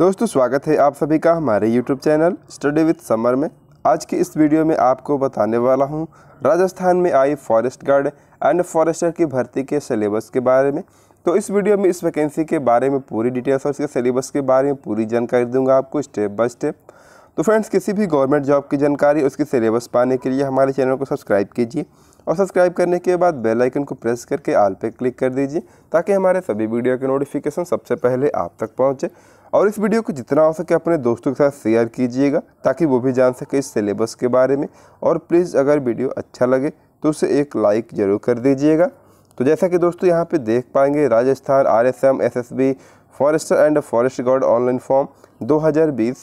दोस्तों स्वागत है आप सभी का हमारे YouTube channel study with Samar में आज की इस वीडियो में आपको बताने वाला हूं राजस्थान में आई फॉरेस्ट गार्ड एंड फॉरेस्टर की भर्ती के सिलेबस के बारे में तो इस वीडियो में इस वैकेंसी के बारे में पूरी डिटेल्स और इसके सिलेबस के बारे में पूरी जानकारी दूंगा आपको स्टेप बाय स्टेप तो फ्रेंड्स किसी भी गवर्नमेंट जॉब की जानकारी उसके सिलेबस पाने के लिए हमारे चैनल को सब्सक्राइब कीजिए और सब्सक्राइब करने के बाद बेल आइकन को प्रेस करके आल पे क्लिक कर दीजिए ताकि हमारे सभी वीडियो के नोटिफिकेशन सबसे पहले आप तक पहुंचे और इस वीडियो को जितना हो सके अपने दोस्तों के साथ शेयर कीजिएगा ताकि वो भी जान सके इस सिलेबस के बारे में और प्लीज़ अगर वीडियो अच्छा लगे तो उसे एक लाइक ज़रूर कर दीजिएगा तो जैसा कि दोस्तों यहाँ पे देख पाएंगे Rajasthan R S M S S B forester and forest guard online form 2020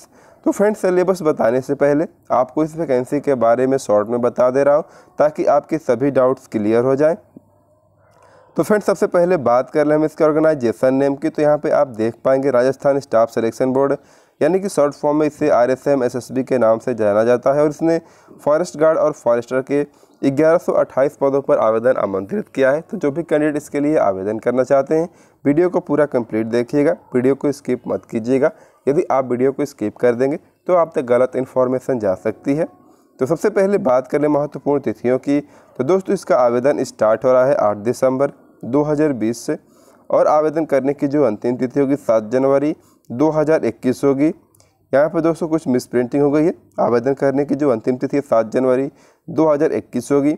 तो फ्रेंड्स सिलेबस बताने से पहले आपको इस वैकेंसी के बारे में शॉर्ट में बता दे रहा हूँ ताकि आपके सभी डाउट्स क्लियर हो जाएँ तो फ्रेंड्स सबसे पहले बात कर लें हम इसके ऑर्गेनाइजेशन नेम की तो यहाँ पे आप देख पाएंगे राजस्थान स्टाफ सिलेक्शन बोर्ड यानी कि शॉर्ट फॉर्म में इसे R S M S S B के नाम से जाना जाता है और इसने फॉरेस्ट गार्ड और फॉरेस्टर के 1128 पदों पर आवेदन आमंत्रित किया है तो जो भी कैंडिडेट इसके लिए आवेदन करना चाहते हैं वीडियो को पूरा कंप्लीट देखिएगा वीडियो को स्किप मत कीजिएगा यदि आप वीडियो को स्किप कर देंगे तो आप तक गलत इन्फॉर्मेशन जा सकती है तो सबसे पहले बात करें महत्वपूर्ण तिथियों की तो दोस्तों इसका आवेदन स्टार्ट हो रहा है आठ दिसंबर 2020 से और आवेदन करने की जो अंतिम तिथि होगी सात जनवरी 2021 होगी यहाँ पर दोस्तों कुछ मिस प्रिंटिंग हो गई है आवेदन करने की जो अंतिम तिथि सात जनवरी 2021 होगी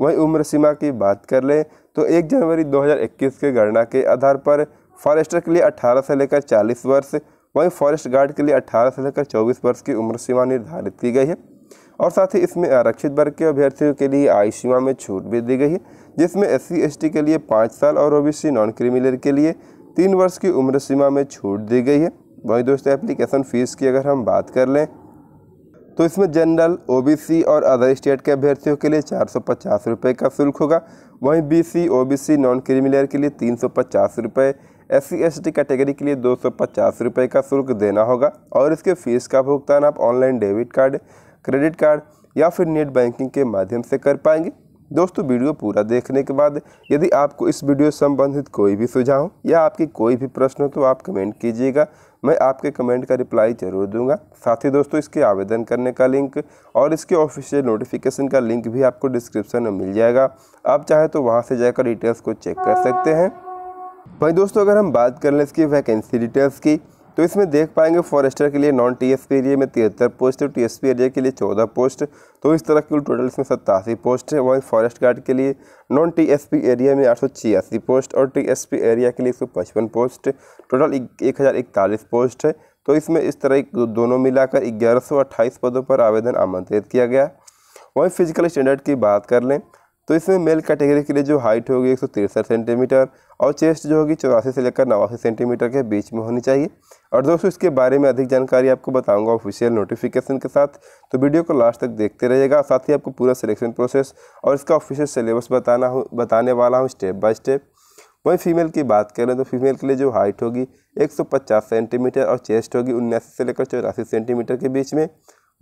वहीं उम्र सीमा की बात कर लें तो एक जनवरी 2021 के गणना के आधार पर फॉरेस्टर के लिए 18 से लेकर 40 वर्ष वहीं फॉरेस्ट गार्ड के लिए 18 से लेकर 24 वर्ष की उम्र सीमा निर्धारित की गई है और साथ ही इसमें आरक्षित वर्ग के अभ्यर्थियों के लिए आयु सीमा में छूट भी दी गई है जिसमें एस सी के लिए पाँच साल और ओबीसी नॉन क्रिमिनल के लिए तीन वर्ष की उम्र सीमा में छूट दी गई है वहीं दोस्तों एप्लीकेशन फ़ीस की अगर हम बात कर लें तो इसमें जनरल ओबीसी और अदर स्टेट के अभ्यर्थियों के लिए चार सौ पचास रुपये का शुल्क होगा वहीं बीसी ओबीसी नॉन क्रिमिनल के लिए तीन सौ पचास रुपये एस सी कैटेगरी के लिए दो सौ पचास रुपये का शुल्क देना होगा और इसके फीस का भुगतान आप online debit card credit card या फिर नेट बैंकिंग के माध्यम से कर पाएंगे दोस्तों वीडियो पूरा देखने के बाद यदि आपको इस वीडियो संबंधित कोई भी सुझाव या आपकी कोई भी प्रश्न हो तो आप कमेंट कीजिएगा मैं आपके कमेंट का रिप्लाई जरूर दूंगा साथ ही दोस्तों इसके आवेदन करने का लिंक और इसके ऑफिशियल नोटिफिकेशन का लिंक भी आपको डिस्क्रिप्शन में मिल जाएगा आप चाहे तो वहाँ से जाकर डिटेल्स को चेक कर सकते हैं भाई दोस्तों अगर हम बात कर लें इसकी वैकेंसी डिटेल्स की तो इसमें देख पाएंगे फॉरेस्टर के लिए नॉन टीएसपी एरिया में तिहत्तर पोस्ट है टीएसपी एरिया के लिए चौदह पोस्ट तो इस तरह कुल टोटल इसमें सत्तासी पोस्ट है वहीं फॉरेस्ट गार्ड के लिए नॉन टीएसपी एरिया में आठ सौ छियासी पोस्ट और टीएसपी एरिया के लिए एक सौ पचपन पोस्ट टोटल एक हज़ार इकतालीस पोस्ट है तो इसमें इस तरह दोनों मिलाकर ग्यारह सौ अट्ठाईस पदों पर आवेदन आमंत्रित किया गया वहीं फिजिकल स्टैंडर्ड की बात कर लें तो इसमें मेल कैटेगरी के लिए जो हाइट होगी एक सेंटीमीटर और चेस्ट जो होगी चौरासी से लेकर नवासी सेंटीमीटर के बीच में होनी चाहिए और दोस्तों इसके बारे में अधिक जानकारी आपको बताऊंगा ऑफिशियल नोटिफिकेशन के साथ तो वीडियो को लास्ट तक देखते रहिएगा साथ ही आपको पूरा सिलेक्शन प्रोसेस और इसका ऑफिशियल सिलेबस बताना हूँ बताने वाला हूँ स्टेप बाय स्टेप वहीं फीमेल की बात करें तो फीमेल के लिए जो हाइट होगी एक सेंटीमीटर और चेस्ट होगी उन्यासी से लेकर चौरासी सेंटीमीटर के बीच में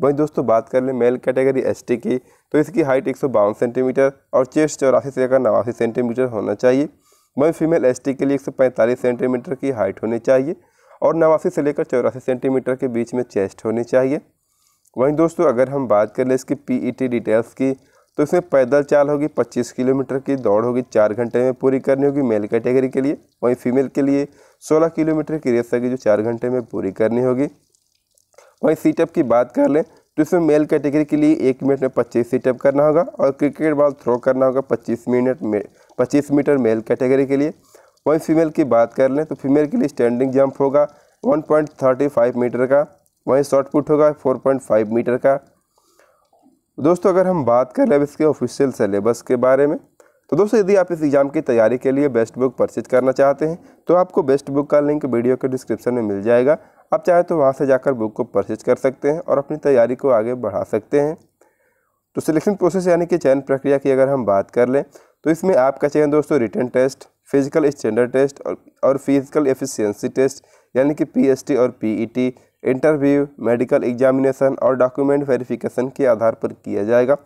वहीं दोस्तों बात कर लें मेल कैटेगरी एस की तो इसकी हाइट एक सेंटीमीटर और चेस्ट चौरासी से लेकर नवासी सेंटीमीटर होना चाहिए वहीं फीमेल एस के लिए एक सेंटीमीटर की हाइट होनी चाहिए और नवासी से लेकर चौरासी सेंटीमीटर के बीच में चेस्ट होनी चाहिए वहीं दोस्तों अगर हम बात कर लें इसकी पी डिटेल्स की तो इसमें पैदल चाल होगी 25 किलोमीटर की दौड़ होगी चार घंटे में पूरी करनी होगी मेल कैटेगरी के लिए वहीं फीमेल के लिए 16 किलोमीटर की रेस होगी जो चार घंटे में पूरी करनी होगी वहीं सीटअप की बात कर लें तो इसमें मेल कैटेगरी के लिए एक मिनट में पच्चीस सीटअप करना होगा और क्रिकेट बॉल थ्रो करना होगा पच्चीस मिनट में पच्चीस मीटर मेल कैटेगरी के लिए वहीं फीमेल की बात कर लें तो फीमेल के लिए स्टैंडिंग जंप होगा 1.35 मीटर का वहीं शॉर्ट पुट होगा 4.5 मीटर का दोस्तों अगर हम बात कर लें इसके ऑफिशियल सिलेबस के बारे में तो दोस्तों यदि आप इस एग्ज़ाम की तैयारी के लिए बेस्ट बुक परचेज करना चाहते हैं तो आपको बेस्ट बुक का लिंक वीडियो के डिस्क्रिप्शन में मिल जाएगा आप चाहें तो वहाँ से जाकर बुक को परचेज कर सकते हैं और अपनी तैयारी को आगे बढ़ा सकते हैं तो सिलेक्शन प्रोसेस यानी कि चयन प्रक्रिया की अगर हम बात कर लें तो इसमें आपका चयन दोस्तों written test physical standard test और और फिजिकल एफिशिएंसी टेस्ट यानी कि पीएसटी और पीईटी इंटरव्यू मेडिकल एग्जामिनेशन और डॉक्यूमेंट वेरिफिकेशन के आधार पर किया जाएगा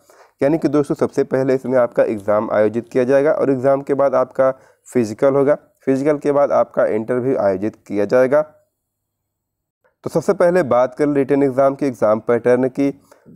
यानी कि दोस्तों सबसे पहले इसमें आपका एग्ज़ाम आयोजित किया जाएगा और एग्ज़ाम के बाद आपका फिजिकल होगा फिजिकल के बाद आपका इंटरव्यू आयोजित किया जाएगा तो सबसे पहले बात करें रिटर्न एग्ज़ाम की एग्ज़ाम पैटर्न की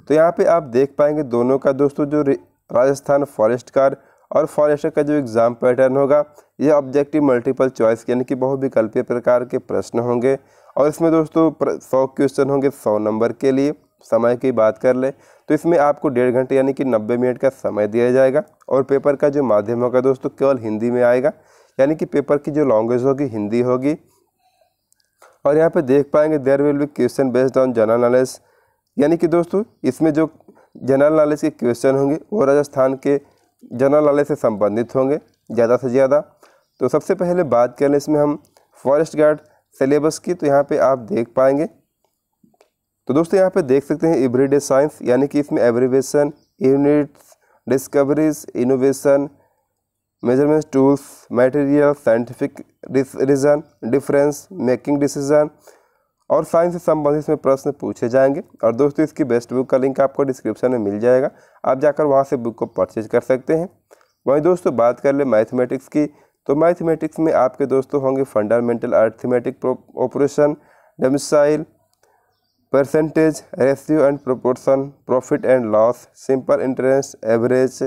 तो यहाँ पे आप देख पाएंगे दोनों का दोस्तों जो राजस्थान फॉरेस्ट कार और फॉरेस्टर का जो एग्ज़ाम पैटर्न होगा यह ऑब्जेक्टिव मल्टीपल चॉइस यानी कि बहुविकल्पीय प्रकार के प्रश्न होंगे और इसमें दोस्तों सौ क्वेश्चन होंगे सौ नंबर के लिए समय की बात कर ले तो इसमें आपको डेढ़ घंटे यानी कि नब्बे मिनट का समय दिया जाएगा और पेपर का जो माध्यम होगा दोस्तों केवल हिंदी में आएगा यानी कि पेपर की जो लैंग्वेज होगी हिंदी होगी और यहाँ पे देख पाएंगे there will be question based on general knowledge यानी कि दोस्तों इसमें जो जनरल नॉलेज के क्वेश्चन होंगे वो राजस्थान के जनरल नॉलेज से संबंधित होंगे ज़्यादा से ज़्यादा तो सबसे पहले बात कर लें इसमें हम फॉरेस्ट गार्ड सिलेबस की तो यहाँ पर आप देख पाएंगे तो दोस्तों यहाँ पर देख सकते हैं एवरीडे साइंस यानी कि इसमें observation units discoveries innovation measurements tools material scientific reason difference making decision और साइंस से संबंधित इसमें प्रश्न पूछे जाएंगे और दोस्तों इसकी बेस्ट बुक का लिंक आपको डिस्क्रिप्शन में मिल जाएगा आप जाकर वहाँ से बुक को परचेज कर सकते हैं वहीं दोस्तों बात कर ले मैथमेटिक्स की तो मैथमेटिक्स में आपके दोस्तों होंगे fundamental arithmetic operation decimal percentage ratio and proportion profit and loss simple interest average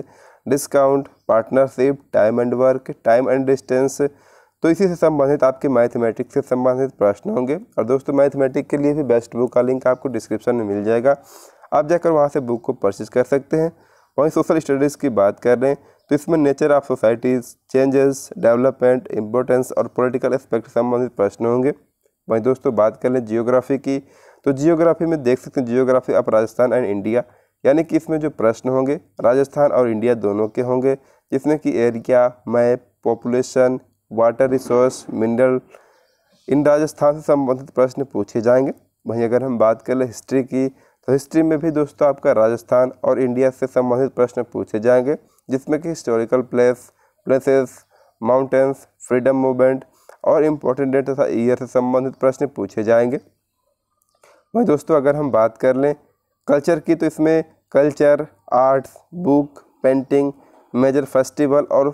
discount partnership time and work time and distance तो इसी से संबंधित आपके मैथमेटिक्स से संबंधित प्रश्न होंगे और दोस्तों मैथमेटिक के लिए भी बेस्ट बुक का लिंक आपको डिस्क्रिप्शन में मिल जाएगा आप जाकर वहाँ से बुक को परचेज कर सकते हैं वहीं सोशल स्टडीज़ की बात कर रहे हैं तो इसमें nature of societies changes development importance और पॉलिटिकल एस्पेक्ट संबंधित प्रश्न होंगे वहीं दोस्तों बात कर लें जियोग्राफी की तो जियोग्राफी में देख सकते हैं geography of Rajasthan and India यानी कि इसमें जो प्रश्न होंगे राजस्थान और इंडिया दोनों के होंगे जिसमें कि area map population water resource mineral in Rajasthan से संबंधित प्रश्न पूछे जाएंगे वहीं अगर हम बात कर लें हिस्ट्री की तो हिस्ट्री में भी दोस्तों आपका राजस्थान और इंडिया से संबंधित प्रश्न पूछे जाएंगे जिसमें कि historical place places mountains freedom movement और इम्पोर्टेंट डेट तथा ईयर से संबंधित प्रश्न पूछे जाएंगे वहीं दोस्तों अगर हम बात कर लें कल्चर की तो इसमें culture arts book painting major festival और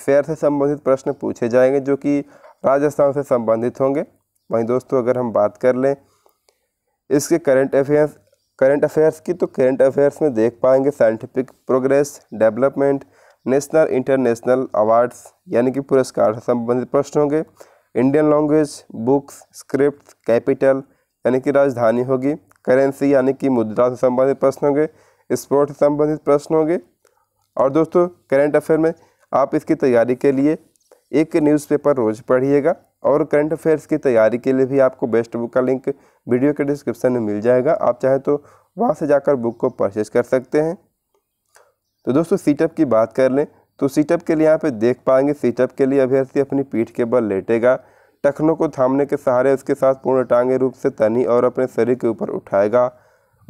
फेयर से संबंधित प्रश्न पूछे जाएंगे जो कि राजस्थान से संबंधित होंगे वहीं दोस्तों अगर हम बात कर लें इसके करंट अफेयर्स करंट अफेयर्स की तो करंट अफेयर्स में देख पाएंगे scientific progress development national international awards यानी कि पुरस्कार से संबंधित प्रश्न होंगे Indian language books script capital यानी कि राजधानी होगी करेंसी यानी कि मुद्रा से संबंधित प्रश्न होंगे स्पोर्ट से संबंधित प्रश्न होंगे और दोस्तों करंट अफेयर में आप इसकी तैयारी के लिए एक न्यूज़पेपर रोज़ पढ़िएगा और करंट अफेयर्स की तैयारी के लिए भी आपको बेस्ट बुक का लिंक वीडियो के डिस्क्रिप्शन में मिल जाएगा आप चाहे तो वहाँ से जाकर बुक को परचेज कर सकते हैं तो दोस्तों सीटअप की बात कर लें तो सीटअप के लिए यहाँ पे देख पाएंगे सीटअप के लिए अभ्यर्थी अपनी पीठ के बल लेटेगा टखनों को थामने के सहारे उसके साथ पूर्ण टांगे रूप से तनी और अपने शरीर के ऊपर उठाएगा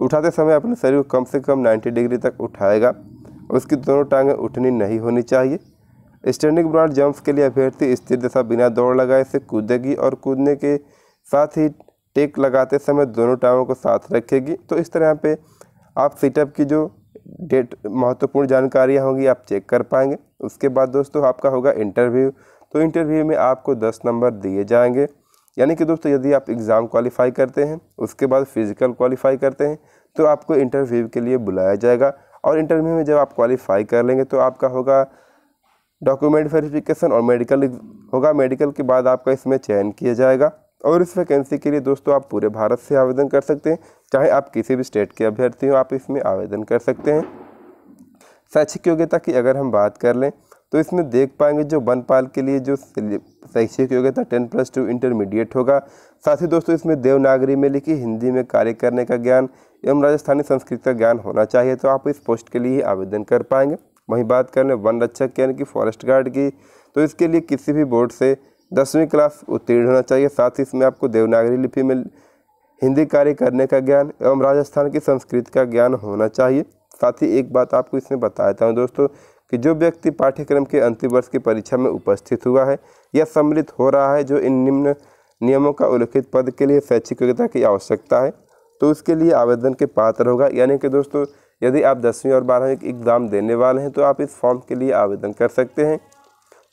उठाते समय अपने शरीर को कम से कम 90 डिग्री तक उठाएगा उसकी दोनों टांगें उठनी नहीं होनी चाहिए स्टैंडिंग ब्रॉड जंप्स के लिए अभ्यर्थी स्थिर दशा बिना दौड़ लगाए से कूदेगी और कूदने के साथ ही टेक लगाते समय दोनों टांगों को साथ रखेगी तो इस तरह पे आप सिटअप की जो डेट महत्वपूर्ण जानकारियाँ होंगी आप चेक कर पाएंगे उसके बाद दोस्तों आपका होगा इंटरव्यू तो इंटरव्यू में आपको दस नंबर दिए जाएंगे यानी कि दोस्तों यदि आप एग्ज़ाम क्वालिफाई करते हैं उसके बाद फिज़िकल क्वालिफाई करते हैं तो आपको इंटरव्यू के लिए बुलाया जाएगा और इंटरव्यू में जब आप क्वालिफाई कर लेंगे तो आपका होगा डॉक्यूमेंट वेरिफिकेशन और मेडिकल होगा मेडिकल के बाद आपका इसमें चयन किया जाएगा और इस वैकेंसी के लिए दोस्तों आप पूरे भारत से आवेदन कर सकते हैं चाहे आप किसी भी स्टेट के अभ्यर्थी हों आप इसमें आवेदन कर सकते हैं शैक्षिक योग्यता की अगर हम बात कर लें तो इसमें देख पाएंगे जो वन पाल के लिए जो शैक्षिक योग्यता टेन प्लस टू इंटरमीडिएट होगा साथ ही दोस्तों इसमें देवनागरी में लिखी हिंदी में कार्य करने का ज्ञान एवं राजस्थानी संस्कृत का ज्ञान होना चाहिए तो आप इस पोस्ट के लिए आवेदन कर पाएंगे वहीं बात कर लें वन रक्षक यानी कि फॉरेस्ट गार्ड की तो इसके लिए किसी भी बोर्ड से दसवीं क्लास उत्तीर्ण होना चाहिए साथ ही इसमें आपको देवनागरी लिपि में हिंदी कार्य करने का ज्ञान एवं राजस्थान की संस्कृति का ज्ञान होना चाहिए साथ ही एक बात आपको इसमें बताता हूँ दोस्तों कि जो व्यक्ति पाठ्यक्रम के अंतिम वर्ष की परीक्षा में उपस्थित हुआ है या सम्मिलित हो रहा है जो इन निम्न नियमों का उल्लिखित पद के लिए शैक्षिक योग्यता की आवश्यकता है तो उसके लिए आवेदन के पात्र होगा यानी कि दोस्तों यदि आप दसवीं और बारहवीं के एग्ज़ाम देने वाले हैं तो आप इस फॉर्म के लिए आवेदन कर सकते हैं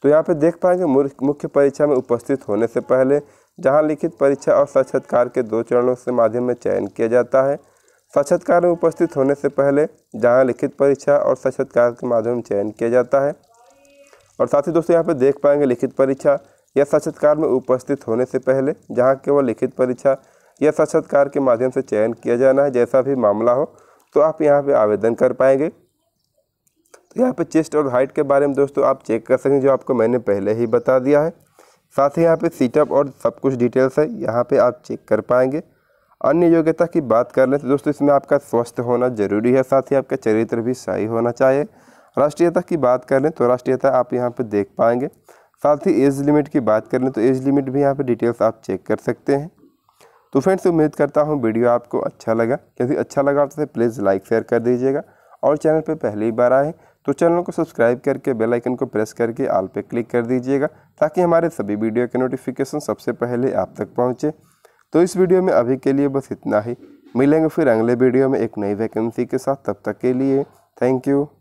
तो यहाँ पर देख पाएंगे मुख्य परीक्षा में उपस्थित होने से पहले जहाँ लिखित परीक्षा और साक्षात्कार के दो चरणों से माध्यम में चयन किया जाता है साक्षात्कार में उपस्थित होने से पहले जहाँ लिखित परीक्षा और साक्षात्कार के माध्यम चयन किया जाता है और साथ ही दोस्तों यहाँ पर देख पाएंगे लिखित परीक्षा या साक्षात्कार में उपस्थित होने से पहले जहाँ केवल लिखित परीक्षा या साक्षात्कार के माध्यम से चयन किया जाना है जैसा भी मामला हो तो आप यहाँ पर आवेदन कर पाएंगे तो यहाँ पर चेस्ट और हाइट के बारे में दोस्तों आप चेक कर सकेंगे जो आपको मैंने पहले ही बता दिया है साथ ही यहाँ पर सीटअप और सब कुछ डिटेल्स है यहाँ पर आप चेक कर पाएंगे अन्य योग्यता की बात कर लें तो दोस्तों इसमें आपका स्वस्थ होना जरूरी है साथ ही आपका चरित्र भी सही होना चाहिए राष्ट्रीयता की बात कर लें तो राष्ट्रीयता आप यहाँ पर देख पाएंगे साथ ही एज लिमिट की बात कर लें तो एज लिमिट भी यहाँ पर डिटेल्स आप चेक कर सकते हैं तो फ्रेंड्स उम्मीद करता हूँ वीडियो आपको अच्छा लगा यदि अच्छा लगा तो प्लीज़ लाइक शेयर कर दीजिएगा और चैनल पर पहली बार आए तो चैनल को सब्सक्राइब करके बेल आइकन को प्रेस करके आल पे क्लिक कर दीजिएगा ताकि हमारे सभी वीडियो के नोटिफिकेशन सबसे पहले आप तक पहुँचें तो इस वीडियो में अभी के लिए बस इतना ही मिलेंगे फिर अगले वीडियो में एक नई वैकेंसी के साथ तब तक के लिए थैंक यू